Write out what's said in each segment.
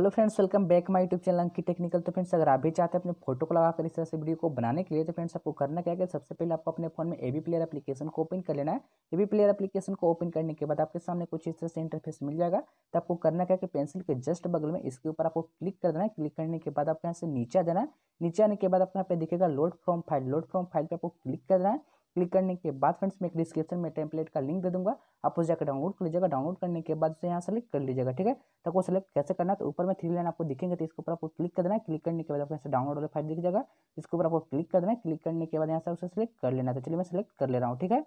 hello friends welcome back my YouTube channel की technical तो friends अगर आप भी चाहते हैं अपने फोटो को लगाकर इस तरह से वीडियो को बनाने के लिए तो फ्रेंड्स आपको करना क्या है सबसे पहले आपको अपने फोन में एवी प्लेयर एप्लीकेशन को ओपन कर लेना है एवी प्लेयर एप्लीकेशन को ओपन करने के बाद आपके सामने कुछ इस तरह से इंटरफेस मिल जाएगा तो आपको करना क्या है कि पेंसिल के जस्ट बगल में इसके ऊपर आपको क्लिक कर देना है क्लिक करने के बाद आपको यहाँ से नीचे आ जाना है नीचे आने के बाद आपको यहाँ पे दिखेगा load from file load from file पर आपको क्लिक कर देना है क्लिक करने के बाद फ्रेंड्स मैं डिस्क्रिप्शन में टेम्पलेट का लिंक दे दूंगा आप उस जाकर डाउनलोड कर लीजिएगा डाउनलोड करने के बाद उसे यहाँ सेलेक्ट कर लीजिएगा ठीक है तो आपको सेलेक्ट कैसे करना तो ऊपर में थ्री लाइन आपको दिखेंगे तो इसके ऊपर आपको क्लिक कर देना क्लिक करने के बाद आपको डाउनलोड वाले फाइल दिख जाएगा इसके ऊपर आपको क्लिक कर देना क्लिक करने के बाद यहाँ से उसे सेलेक्ट कर लेना तो चलिए मैं सेलेक्ट कर ले रहा हूँ ठीक है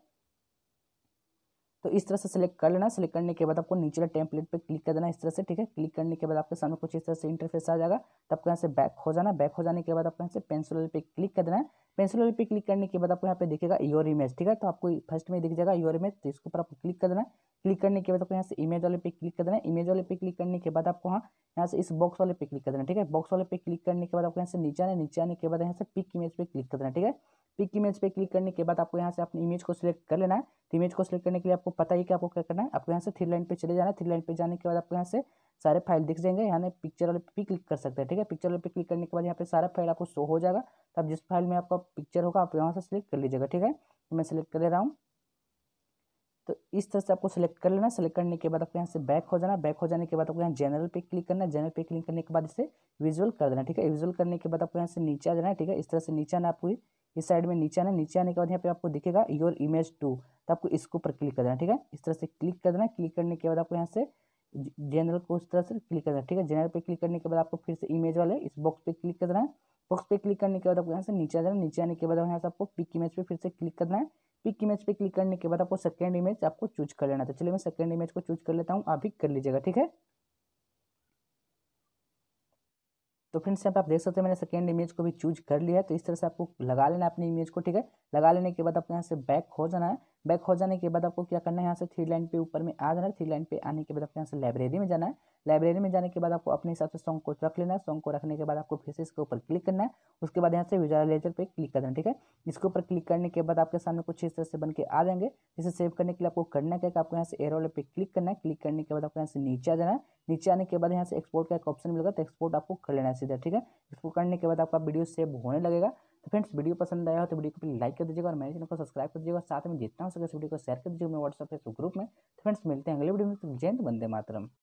तो इस तरह से सिलेक्ट कर लेना सिलेक्ट करने के बाद आपको नीचे टेम्पलेट पे क्लिक कर देना इस तरह से ठीक है क्लिक करने के बाद आपके सामने कुछ इस तरह से इंटरफेस आ जाएगा तो आपको यहाँ से बैक हो जाना बैक हो जाने के बाद आपको यहाँ से पेंसिल पे क्लिक कर देना है पेंसिल पे क्लिक करने के बाद आपको यहाँ पे दिखेगा योर इमेज ठीक है तो आपको फर्स्ट में दिख जाएगा योर इमेज तो इसके ऊपर आपको क्लिक कर देना है क्लिक करने के बाद आपको यहाँ से इमेज वाले पे क्लिक कर देना है इमेज वाले पे क्लिक करने के बाद आपको हाँ यहाँ से इस बॉक्स वाले पे क्लिक कर देना ठीक है बॉक्स वाले पे क्लिक करने के बाद आपको यहाँ से नीचे आने नीचे आने के बाद यहाँ से पिक इमेज पे क्लिक कर देना ठीक है पिक इमेज पे क्लिक करने के बाद आपको यहाँ से अपनी इमेज को सिलेक्ट कर लेना है तो इमेज को सिलेक्ट करने के लिए आपको पता ही कि आपको क्या करना है आपको यहाँ से थ्री लाइन पे चले जाना है थ्री लाइन पे जाने के बाद आपको यहाँ से सारे फाइल दिख जाएंगे यहाँ पिक्चर वाले पे क्लिक कर सकते हैं ठीक है पिक्चर वाले पे क्लिक करने के बाद यहाँ पे सारा फाइल आपको शो हो जाएगा तो आप जिस फाइल में आपका पिक्चर होगा आप यहाँ से सिलेक्ट कर लीजिएगा ठीक है तो मैं सिलेक्ट कर ले रहा हूँ तो इस तरह से आपको सिलेक्ट कर लेना सेलेक्ट करने के बाद आपको यहाँ से बैक हो जाना बैक हो जाने के बाद आपको यहाँ जनरल पे क्लिक करना जनरल पे क्लिक करने के बाद इसे विजुअल कर देना ठीक है विजुअल करने के बाद आपको यहाँ से नीचे आ जाना ठीक है इस तरह से नीचे आना आपको इस साइड में नीचे आना नीचे आने के बाद यहाँ पे आपको दिखेगा योर इमेज टू तो आपको इसके ऊपर क्लिक कर देना ठीक है इस तरह से क्लिक कर देना क्लिक करने के बाद आपको यहाँ से जनरल को उस तरह से क्लिक करना ठीक है जनरल पे क्लिक करने के बाद आपको फिर से इमेज वाले इस बॉक्स पे क्लिक करना है बॉक्स पे क्लिक करने के बाद आपको यहाँ से नीचे आ जाना नीचे आने के बाद यहाँ से आपको पिक इमेज पे फिर से क्लिक करना है पिक इमेज पे क्लिक करने के बाद आपको सेकेंड इमेज आपको चूज कर लेना तो चलिए मैं सेकेंड इमेज को चूज कर लेता हूँ आप भी कर लीजिएगा ठीक है तो फ्रेंड्स यहाँ पे आप देख सकते हैं मैंने सेकेंड इमेज को भी चूज कर लिया है तो इस तरह से आपको लगा लेना अपनी इमेज को ठीक है लगा लेने के बाद आपको यहाँ से बैक हो जाना है बैक हो जाने के बाद आपको क्या करना है यहाँ से थ्री लाइन पे ऊपर में आ जाना है थ्री लाइन पे आने के बाद आपको यहाँ से लाइब्रेरी में जाना है लाइब्रेरी में जाने के बाद आपको अपने हिसाब से सॉन्ग को रख लेना है सॉन्ग को रखने के बाद आपको फिर से इसके ऊपर क्लिक करना है उसके बाद यहाँ से विजुअलाइजर पे क्लिक करना है ठीक है इसके ऊपर क्लिक करने के बाद आपके सामने कुछ इस तरह से बन के आ जाएंगे जिसे सेव करने के लिए आपको करना क्या आपको यहाँ से एयर वाले पे क्लिक करना है क्लिक करने के बाद आपको यहाँ से नीचे आ जाना है नीचे आने के बाद यहाँ से एक्सपोर्ट का एक ऑप्शन मिलेगा तो एक्सपोर्ट आपको कर लेना है सीधा ठीक है एक्सपोर्ट करने के बाद आपका वीडियो सेव होने लगेगा तो फ्रेंड्स वीडियो पसंद आया हो तो वीडियो को प्लीज लाइक कर दीजिएगा और मेरे चैनल को सब्सक्राइब कर दीजिएगा साथ में जितना हो सके वीडियो को शेयर कर दीजिएगा मेरे व्हाट्सएप फेसबुक ग्रुप में तो फ्रेंड्स मिलते हैं अगले वीडियो में तो जयंत बंदे मातरम